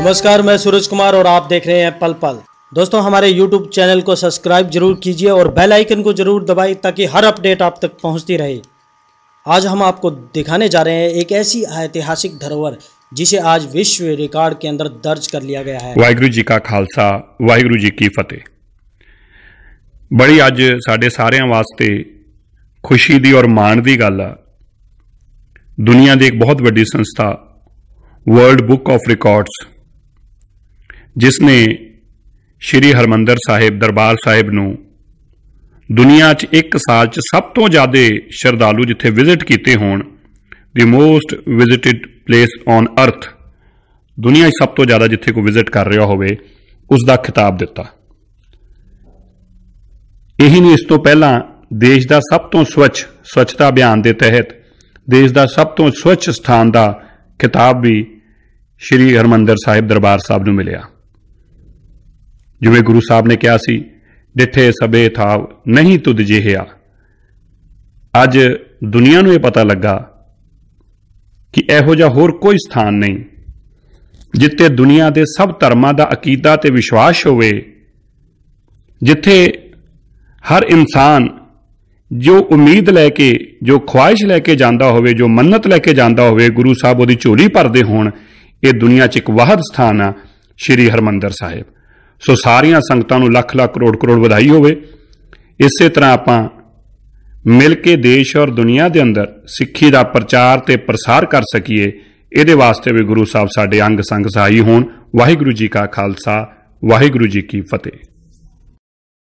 नमस्कार मैं सूरज कुमार और आप देख रहे हैं पल पल दोस्तों हमारे YouTube चैनल को सब्सक्राइब जरूर कीजिए और बेल आइकन को जरूर दबाए ताकि हर अपडेट आप तक पहुंचती रहे आज हम आपको दिखाने जा रहे हैं एक ऐसी ऐतिहासिक धरोहर जिसे आज विश्व रिकॉर्ड के अंदर दर्ज कर लिया गया है वाहगुरु जी का खालसा वाहगुरु जी की फतेह बड़ी अज साढ़े सारे वास्ते खुशी ਦੀ और माण की गल दुनिया की एक बहुत वीडी संस्था वर्ल्ड बुक ऑफ रिकॉर्ड्स ਜਿਸ ਨੇ ਸ਼੍ਰੀ ਹਰਮੰਦਰ ਸਾਹਿਬ ਦਰਬਾਰ ਸਾਹਿਬ ਨੂੰ ਦੁਨੀਆ 'ਚ ਇੱਕ ਸਾਲ 'ਚ ਸਭ ਤੋਂ ਜ਼ਿਆਦਾ ਸ਼ਰਧਾਲੂ ਜਿੱਥੇ ਵਿਜ਼ਿਟ ਕੀਤੇ ਹੋਣ ਦੀ most visited place on earth ਦੁਨੀਆ 'ਚ ਸਭ ਤੋਂ ਜ਼ਿਆਦਾ ਜਿੱਥੇ ਕੋ ਵਿਜ਼ਿਟ ਕਰ ਰਿਹਾ ਹੋਵੇ ਉਸ ਦਾ ਖਿਤਾਬ ਦਿੱਤਾ ਇਹੀ ਨਹੀਂ ਇਸ ਤੋਂ ਪਹਿਲਾਂ ਦੇਸ਼ ਦਾ ਸਭ ਤੋਂ ਸਵੱਛ ਸਵੱਛਤਾ ਅਭਿਆਨ ਦੇ ਤਹਿਤ ਦੇਸ਼ ਦਾ ਸਭ ਤੋਂ ਸਵੱਛ ਸਥਾਨ ਦਾ ਖਿਤਾਬ ਵੀ ਸ਼੍ਰੀ ਹਰਮੰਦਰ ਸਾਹਿਬ ਦਰਬਾਰ ਸਾਹਿਬ ਨੂੰ ਮਿਲਿਆ ਜਿਵੇਂ ਗੁਰੂ ਸਾਹਿਬ ਨੇ ਕਿਹਾ ਸੀ ਡਿੱਠੇ ਸਬੇ ਥਾਵ ਨਹੀਂ ਤੁਧ ਜਿਹਿਆ ਅੱਜ ਦੁਨੀਆ ਨੂੰ ਇਹ ਪਤਾ ਲੱਗਾ ਕਿ ਇਹੋ ਜਿਹਾ ਹੋਰ ਕੋਈ ਸਥਾਨ ਨਹੀਂ ਜਿੱਥੇ ਦੁਨੀਆ ਦੇ ਸਭ ਧਰਮਾਂ ਦਾ ਅਕੀਦਾ ਤੇ ਵਿਸ਼ਵਾਸ ਹੋਵੇ ਜਿੱਥੇ ਹਰ ਇਨਸਾਨ ਜੋ ਉਮੀਦ ਲੈ ਕੇ ਜੋ ਖੁਆਇਸ਼ ਲੈ ਕੇ ਜਾਂਦਾ ਹੋਵੇ ਜੋ ਮੰਨਤ ਲੈ ਕੇ ਜਾਂਦਾ ਹੋਵੇ ਗੁਰੂ ਸਾਹਿਬ ਉਹਦੀ ਝੋਲੀ ਭਰਦੇ ਹੋਣ ਇਹ ਦੁਨੀਆ 'ਚ ਇੱਕ ਵਾਹਦ ਸਥਾਨ ਆ ਸ਼੍ਰੀ ਹਰਮੰਦਰ ਸਾਹਿਬ ਸੋ ਸਾਰੀਆਂ ਸੰਗਤਾਂ ਨੂੰ ਲੱਖ ਲੱਖ ਕਰੋੜ ਕਰੋੜ ਵਧਾਈ ਹੋਵੇ ਇਸੇ ਤਰ੍ਹਾਂ ਆਪਾਂ ਮਿਲ ਕੇ ਦੇਸ਼ ਔਰ ਦੁਨੀਆ ਦੇ ਅੰਦਰ ਸਿੱਖੀ ਦਾ ਪ੍ਰਚਾਰ ਤੇ ਪ੍ਰਸਾਰ ਕਰ ਸਕੀਏ ਇਹਦੇ ਵਾਸਤੇ ਵੀ ਗੁਰੂ ਸਾਹਿਬ ਸਾਡੇ ਅੰਗ ਸੰਗ ਸਹਾਈ ਹੋਣ ਵਾਹਿਗੁਰੂ ਜੀ ਕਾ ਖਾਲਸਾ ਵਾਹਿਗੁਰੂ ਜੀ ਕੀ ਫਤਿਹ